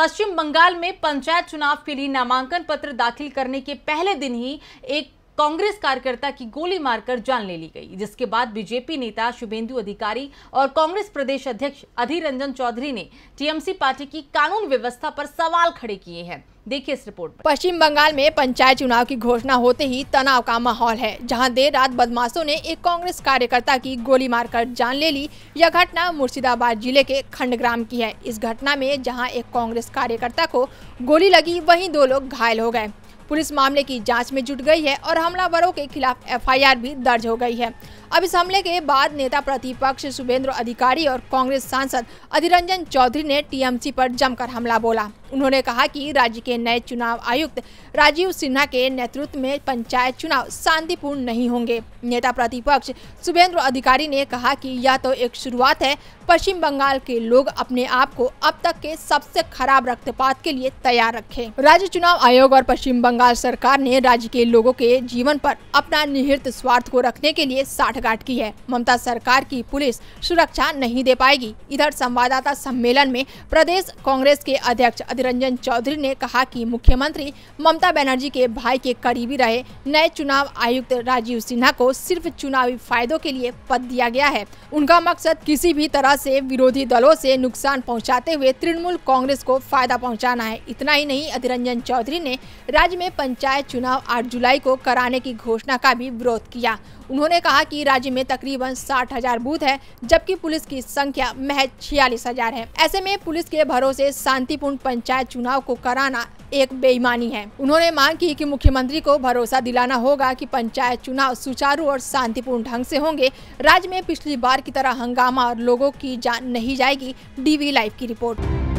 पश्चिम बंगाल में पंचायत चुनाव के लिए नामांकन पत्र दाखिल करने के पहले दिन ही एक कांग्रेस कार्यकर्ता की गोली मारकर जान ले ली गई जिसके बाद बीजेपी नेता शुभेंदु अधिकारी और कांग्रेस प्रदेश अध्यक्ष अधीर रंजन चौधरी ने टीएमसी पार्टी की कानून व्यवस्था पर सवाल खड़े किए हैं देखिए इस रिपोर्ट में पश्चिम बंगाल में पंचायत चुनाव की घोषणा होते ही तनाव का माहौल है जहां देर रात बदमाशों ने एक कांग्रेस कार्यकर्ता की गोली मारकर जान ले ली यह घटना मुर्शिदाबाद जिले के खंडग्राम की है इस घटना में जहां एक कांग्रेस कार्यकर्ता को गोली लगी वहीं दो लोग घायल हो गए पुलिस मामले की जाँच में जुट गई है और हमलावरों के खिलाफ एफ भी दर्ज हो गई है अब इस हमले के बाद नेता प्रतिपक्ष शुभेंद्र अधिकारी और कांग्रेस सांसद अधिरंजन चौधरी ने टीएमसी पर जमकर हमला बोला उन्होंने कहा कि राज्य के नए चुनाव आयुक्त राजीव सिन्हा के नेतृत्व में पंचायत चुनाव शांतिपूर्ण नहीं होंगे नेता प्रतिपक्ष शुभेंद्र अधिकारी ने कहा कि यह तो एक शुरुआत है पश्चिम बंगाल के लोग अपने आप को अब तक के सबसे खराब रक्तपात के लिए तैयार रखें राज्य चुनाव आयोग और पश्चिम बंगाल सरकार ने राज्य के लोगों के जीवन पर अपना निहित स्वार्थ को रखने के लिए साठ मारधाट की है ममता सरकार की पुलिस सुरक्षा नहीं दे पाएगी इधर संवाददाता सम्मेलन में प्रदेश कांग्रेस के अध्यक्ष अधिरंजन चौधरी ने कहा कि मुख्यमंत्री ममता बनर्जी के भाई के करीबी रहे नए चुनाव आयुक्त राजीव सिन्हा को सिर्फ चुनावी फायदों के लिए पद दिया गया है उनका मकसद किसी भी तरह से विरोधी दलों से नुकसान पहुंचाते हुए तृणमूल कांग्रेस को फायदा पहुंचाना है इतना ही नहीं अधिरंजन चौधरी ने राज्य में पंचायत चुनाव 8 जुलाई को कराने की घोषणा का भी विरोध किया उन्होंने कहा कि राज्य में तकरीबन साठ हजार बूथ है जबकि पुलिस की संख्या महज छियालीस हजार है ऐसे में पुलिस के भरोसे शांतिपूर्ण पंचायत चुनाव को कराना एक बेईमानी है उन्होंने मांग की कि मुख्यमंत्री को भरोसा दिलाना होगा कि पंचायत चुनाव सुचारू और शांतिपूर्ण ढंग से होंगे राज्य में पिछली बार की तरह हंगामा और लोगों की जान नहीं जाएगी डीवी लाइव की रिपोर्ट